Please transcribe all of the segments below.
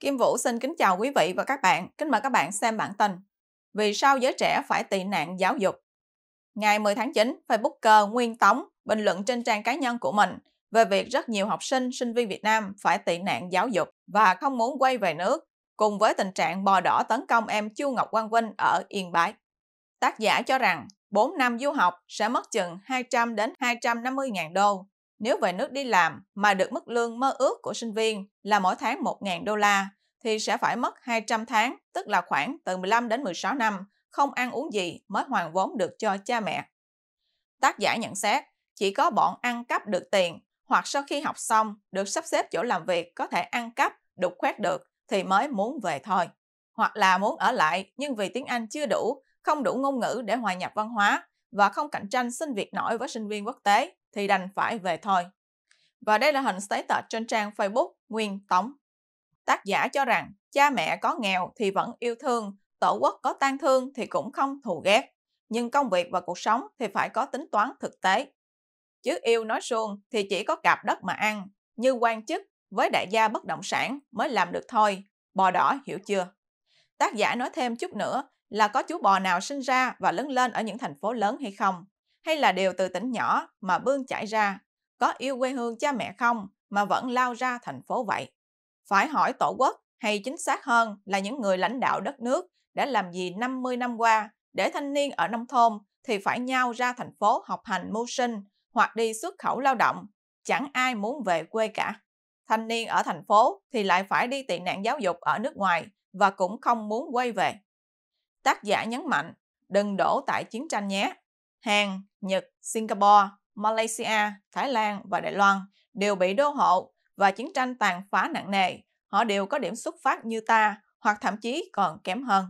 Kim Vũ xin kính chào quý vị và các bạn. Kính mời các bạn xem bản tin. Vì sao giới trẻ phải tị nạn giáo dục? Ngày 10 tháng 9, Facebooker Nguyên Tống bình luận trên trang cá nhân của mình về việc rất nhiều học sinh, sinh viên Việt Nam phải tị nạn giáo dục và không muốn quay về nước, cùng với tình trạng bò đỏ tấn công em Chu Ngọc Quang Vinh ở Yên Bái. Tác giả cho rằng 4 năm du học sẽ mất chừng 200 đến 250 ngàn đô nếu về nước đi làm mà được mức lương mơ ước của sinh viên là mỗi tháng 1.000 đô la, thì sẽ phải mất 200 tháng, tức là khoảng từ 15 đến 16 năm, không ăn uống gì mới hoàn vốn được cho cha mẹ. Tác giả nhận xét, chỉ có bọn ăn cắp được tiền hoặc sau khi học xong được sắp xếp chỗ làm việc có thể ăn cắp, đục khoét được thì mới muốn về thôi. Hoặc là muốn ở lại nhưng vì tiếng Anh chưa đủ, không đủ ngôn ngữ để hòa nhập văn hóa và không cạnh tranh xin việc nổi với sinh viên quốc tế thì đành phải về thôi. Và đây là hình status trên trang Facebook Nguyên Tống. Tác giả cho rằng cha mẹ có nghèo thì vẫn yêu thương, tổ quốc có tan thương thì cũng không thù ghét. Nhưng công việc và cuộc sống thì phải có tính toán thực tế. Chứ yêu nói suông thì chỉ có cạp đất mà ăn, như quan chức với đại gia bất động sản mới làm được thôi, bò đỏ hiểu chưa? Tác giả nói thêm chút nữa là có chú bò nào sinh ra và lớn lên ở những thành phố lớn hay không? hay là đều từ tỉnh nhỏ mà bươn chải ra, có yêu quê hương cha mẹ không mà vẫn lao ra thành phố vậy. Phải hỏi tổ quốc hay chính xác hơn là những người lãnh đạo đất nước đã làm gì 50 năm qua để thanh niên ở nông thôn thì phải nhau ra thành phố học hành mưu sinh hoặc đi xuất khẩu lao động, chẳng ai muốn về quê cả. Thanh niên ở thành phố thì lại phải đi tị nạn giáo dục ở nước ngoài và cũng không muốn quay về. Tác giả nhấn mạnh, đừng đổ tại chiến tranh nhé. Hàn, Nhật, Singapore, Malaysia, Thái Lan và Đài Loan đều bị đô hộ và chiến tranh tàn phá nặng nề. Họ đều có điểm xuất phát như ta hoặc thậm chí còn kém hơn.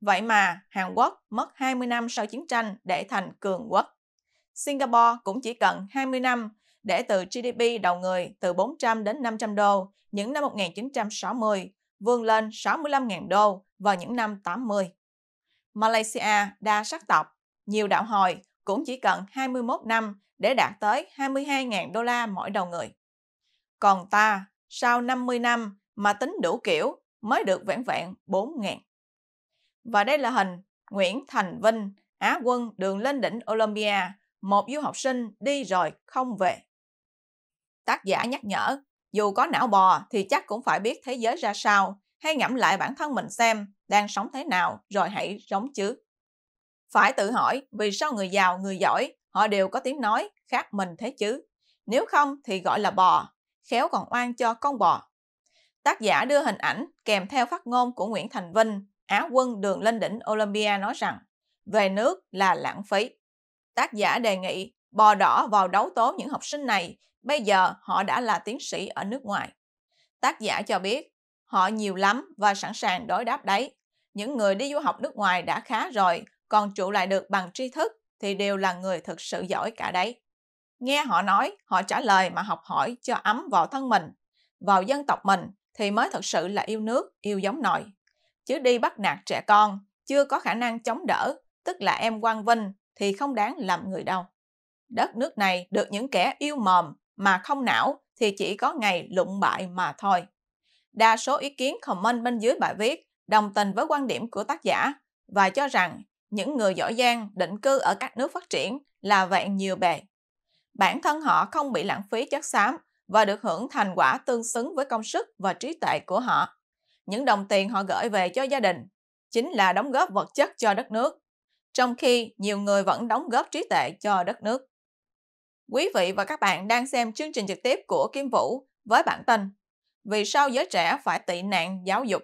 Vậy mà Hàn Quốc mất 20 năm sau chiến tranh để thành cường quốc. Singapore cũng chỉ cần 20 năm để từ GDP đầu người từ 400 đến 500 đô những năm 1960 vươn lên 65.000 đô vào những năm 80. Malaysia đa sắc tộc nhiều đạo hồi cũng chỉ cần 21 năm để đạt tới 22.000 đô la mỗi đầu người. Còn ta, sau 50 năm mà tính đủ kiểu mới được vẹn vẹn 4.000. Và đây là hình Nguyễn Thành Vinh, Á quân đường lên đỉnh Olympia, một du học sinh đi rồi không về. Tác giả nhắc nhở, dù có não bò thì chắc cũng phải biết thế giới ra sao, hay ngẫm lại bản thân mình xem đang sống thế nào rồi hãy sống chứ. Phải tự hỏi vì sao người giàu, người giỏi, họ đều có tiếng nói khác mình thế chứ. Nếu không thì gọi là bò, khéo còn oan cho con bò. Tác giả đưa hình ảnh kèm theo phát ngôn của Nguyễn Thành Vinh, Á quân đường lên đỉnh Olympia nói rằng về nước là lãng phí. Tác giả đề nghị bò đỏ vào đấu tố những học sinh này, bây giờ họ đã là tiến sĩ ở nước ngoài. Tác giả cho biết, họ nhiều lắm và sẵn sàng đối đáp đấy. Những người đi du học nước ngoài đã khá rồi, còn trụ lại được bằng tri thức thì đều là người thực sự giỏi cả đấy. Nghe họ nói, họ trả lời mà học hỏi cho ấm vào thân mình, vào dân tộc mình thì mới thực sự là yêu nước, yêu giống nòi. Chứ đi bắt nạt trẻ con, chưa có khả năng chống đỡ, tức là em quang vinh thì không đáng làm người đâu. Đất nước này được những kẻ yêu mồm mà không não thì chỉ có ngày lụng bại mà thôi. Đa số ý kiến comment bên dưới bài viết đồng tình với quan điểm của tác giả và cho rằng những người giỏi giang định cư ở các nước phát triển là vạn nhiều bề. Bản thân họ không bị lãng phí chất xám và được hưởng thành quả tương xứng với công sức và trí tuệ của họ. Những đồng tiền họ gửi về cho gia đình chính là đóng góp vật chất cho đất nước, trong khi nhiều người vẫn đóng góp trí tuệ cho đất nước. Quý vị và các bạn đang xem chương trình trực tiếp của Kim Vũ với bản tin Vì sao giới trẻ phải tị nạn giáo dục?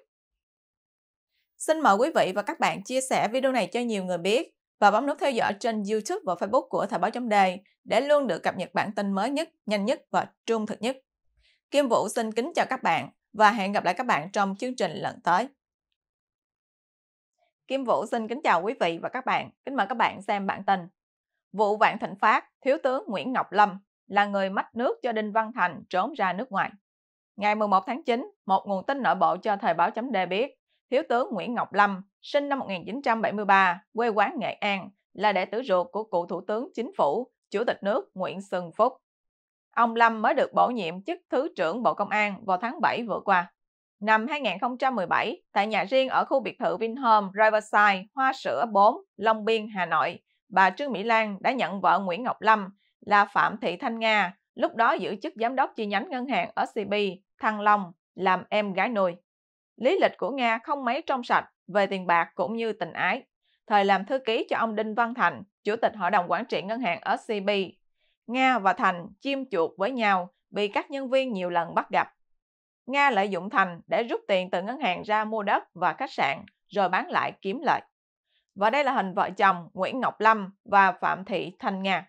Xin mời quý vị và các bạn chia sẻ video này cho nhiều người biết và bấm nút theo dõi trên YouTube và Facebook của Thời báo chấm đề để luôn được cập nhật bản tin mới nhất, nhanh nhất và trung thực nhất. Kim Vũ xin kính chào các bạn và hẹn gặp lại các bạn trong chương trình lần tới. Kim Vũ xin kính chào quý vị và các bạn. Kính mời các bạn xem bản tin. Vụ Vạn Thịnh Phát, Thiếu tướng Nguyễn Ngọc Lâm là người mách nước cho Đinh Văn Thành trốn ra nước ngoài. Ngày 11 tháng 9, một nguồn tin nội bộ cho Thời báo chấm đề biết Thiếu tướng Nguyễn Ngọc Lâm, sinh năm 1973, quê quán Nghệ An, là đệ tử ruột của cựu Thủ tướng Chính phủ, Chủ tịch nước Nguyễn Xuân Phúc. Ông Lâm mới được bổ nhiệm chức Thứ trưởng Bộ Công an vào tháng 7 vừa qua. Năm 2017, tại nhà riêng ở khu biệt thự Vinhome Riverside, Hoa Sữa 4, Long Biên, Hà Nội, bà Trương Mỹ Lan đã nhận vợ Nguyễn Ngọc Lâm là Phạm Thị Thanh Nga, lúc đó giữ chức giám đốc chi nhánh ngân hàng SCB, Thăng Long, làm em gái nuôi lý lịch của Nga không mấy trong sạch về tiền bạc cũng như tình ái. Thời làm thư ký cho ông Đinh Văn Thành, Chủ tịch Hội đồng Quản trị Ngân hàng SCB. Nga và Thành chiêm chuột với nhau bị các nhân viên nhiều lần bắt gặp. Nga lợi dụng Thành để rút tiền từ ngân hàng ra mua đất và khách sạn rồi bán lại kiếm lợi. Và đây là hình vợ chồng Nguyễn Ngọc Lâm và Phạm Thị Thanh Nga.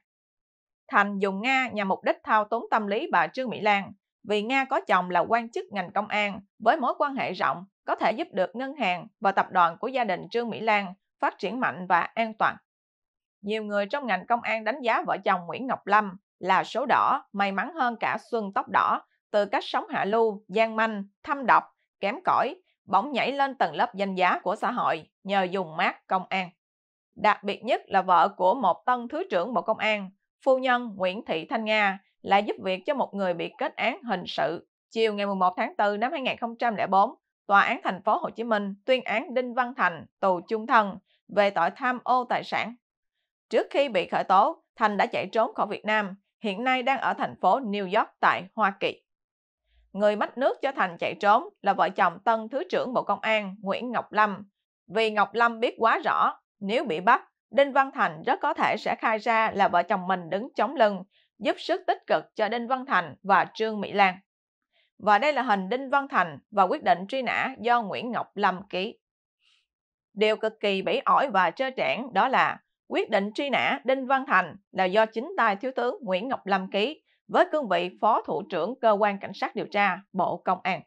Thành dùng Nga nhằm mục đích thao túng tâm lý bà Trương Mỹ Lan vì Nga có chồng là quan chức ngành công an với mối quan hệ rộng có thể giúp được ngân hàng và tập đoàn của gia đình Trương Mỹ Lan phát triển mạnh và an toàn. Nhiều người trong ngành công an đánh giá vợ chồng Nguyễn Ngọc Lâm là số đỏ, may mắn hơn cả Xuân Tóc Đỏ từ cách sống hạ lưu, gian manh, thâm độc, kém cỏi, bỗng nhảy lên tầng lớp danh giá của xã hội nhờ dùng mát công an. Đặc biệt nhất là vợ của một tân Thứ trưởng Bộ Công an, phu nhân Nguyễn Thị Thanh Nga là giúp việc cho một người bị kết án hình sự. Chiều ngày 11 tháng 4 năm 2004, Tòa án thành phố Hồ Chí Minh tuyên án Đinh Văn Thành tù chung thân về tội tham ô tài sản. Trước khi bị khởi tố, Thành đã chạy trốn khỏi Việt Nam, hiện nay đang ở thành phố New York tại Hoa Kỳ. Người mách nước cho Thành chạy trốn là vợ chồng tân Thứ trưởng Bộ Công an Nguyễn Ngọc Lâm. Vì Ngọc Lâm biết quá rõ, nếu bị bắt, Đinh Văn Thành rất có thể sẽ khai ra là vợ chồng mình đứng chống lưng, giúp sức tích cực cho Đinh Văn Thành và Trương Mỹ Lan. Và đây là hình Đinh Văn Thành và quyết định truy nã do Nguyễn Ngọc Lâm ký. Điều cực kỳ bỉ ổi và trơ trẽn đó là quyết định truy nã Đinh Văn Thành là do chính tay thiếu tướng Nguyễn Ngọc Lâm ký với cương vị Phó Thủ trưởng Cơ quan Cảnh sát điều tra Bộ Công an.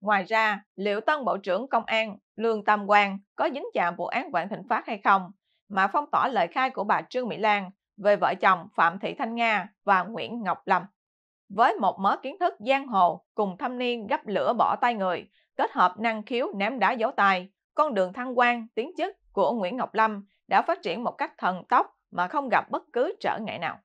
Ngoài ra, liệu tân Bộ trưởng Công an Lương Tam Quang có dính chạm vụ án Vạn Thịnh Phát hay không, mà phong tỏa lời khai của bà Trương Mỹ Lan về vợ chồng Phạm Thị Thanh Nga và Nguyễn Ngọc Lâm. Với một mớ kiến thức giang hồ cùng thâm niên gấp lửa bỏ tay người, kết hợp năng khiếu ném đá giấu tài, con đường thăng quan tiến chức của Nguyễn Ngọc Lâm đã phát triển một cách thần tốc mà không gặp bất cứ trở ngại nào.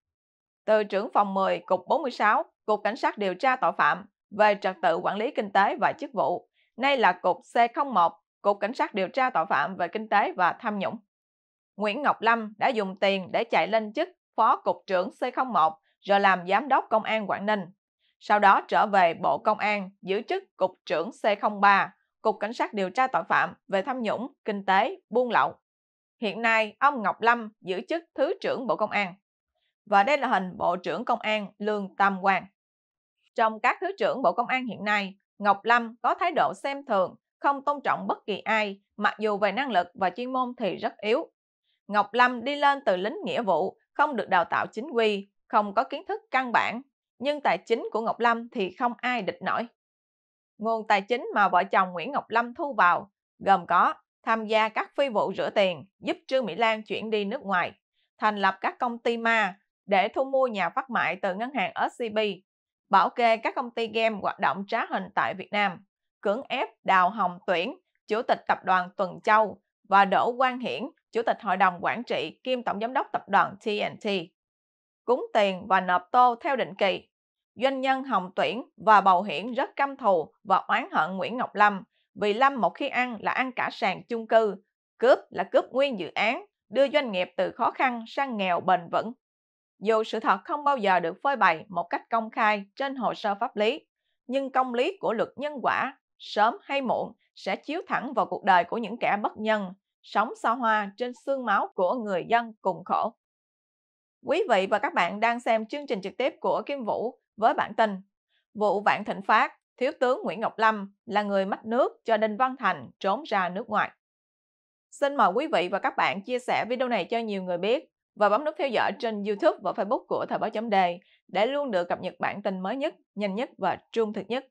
Từ trưởng phòng 10, cục 46, cục cảnh sát điều tra tội phạm về trật tự quản lý kinh tế và chức vụ, nay là cục C01, cục cảnh sát điều tra tội phạm về kinh tế và tham nhũng. Nguyễn Ngọc Lâm đã dùng tiền để chạy lên chức Phó Cục trưởng C01 rồi làm Giám đốc Công an Quảng Ninh. Sau đó trở về Bộ Công an giữ chức Cục trưởng C03, Cục Cảnh sát điều tra tội phạm về tham nhũng, kinh tế, buôn lậu. Hiện nay, ông Ngọc Lâm giữ chức Thứ trưởng Bộ Công an. Và đây là hình Bộ trưởng Công an Lương Tam Quang. Trong các Thứ trưởng Bộ Công an hiện nay, Ngọc Lâm có thái độ xem thường, không tôn trọng bất kỳ ai, mặc dù về năng lực và chuyên môn thì rất yếu. Ngọc Lâm đi lên từ lính nghĩa vụ, không được đào tạo chính quy, không có kiến thức căn bản, nhưng tài chính của Ngọc Lâm thì không ai địch nổi. Nguồn tài chính mà vợ chồng Nguyễn Ngọc Lâm thu vào gồm có tham gia các phi vụ rửa tiền giúp Trương Mỹ Lan chuyển đi nước ngoài, thành lập các công ty ma để thu mua nhà phát mại từ ngân hàng SCB, bảo kê các công ty game hoạt động trá hình tại Việt Nam, cưỡng ép Đào Hồng Tuyển, chủ tịch tập đoàn Tuần Châu và Đỗ Quang Hiển, Chủ tịch Hội đồng Quản trị kiêm Tổng Giám đốc Tập đoàn TNT, cúng tiền và nộp tô theo định kỳ. Doanh nhân Hồng Tuyển và Bầu Hiển rất căm thù và oán hận Nguyễn Ngọc Lâm vì Lâm một khi ăn là ăn cả sàn chung cư, cướp là cướp nguyên dự án, đưa doanh nghiệp từ khó khăn sang nghèo bền vững. Dù sự thật không bao giờ được phơi bày một cách công khai trên hồ sơ pháp lý, nhưng công lý của luật nhân quả sớm hay muộn sẽ chiếu thẳng vào cuộc đời của những kẻ bất nhân, sống xa hoa trên xương máu của người dân cùng khổ. Quý vị và các bạn đang xem chương trình trực tiếp của Kim Vũ với bản tin Vụ Vạn Thịnh Phát, Thiếu tướng Nguyễn Ngọc Lâm là người mất nước cho Đinh Văn Thành trốn ra nước ngoài. Xin mời quý vị và các bạn chia sẻ video này cho nhiều người biết và bấm nút theo dõi trên YouTube và Facebook của Thời báo chấm đề để luôn được cập nhật bản tin mới nhất, nhanh nhất và trung thực nhất.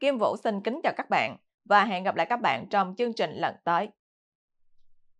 Kim Vũ xin kính chào các bạn và hẹn gặp lại các bạn trong chương trình lần tới.